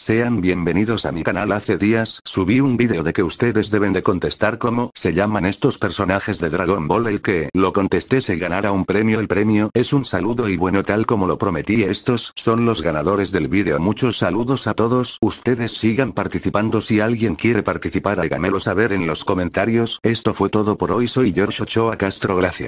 Sean bienvenidos a mi canal hace días subí un vídeo de que ustedes deben de contestar cómo se llaman estos personajes de Dragon Ball el que lo contesté se ganara un premio el premio es un saludo y bueno tal como lo prometí estos son los ganadores del vídeo muchos saludos a todos ustedes sigan participando si alguien quiere participar háganmelo saber en los comentarios esto fue todo por hoy soy George Ochoa Castro gracias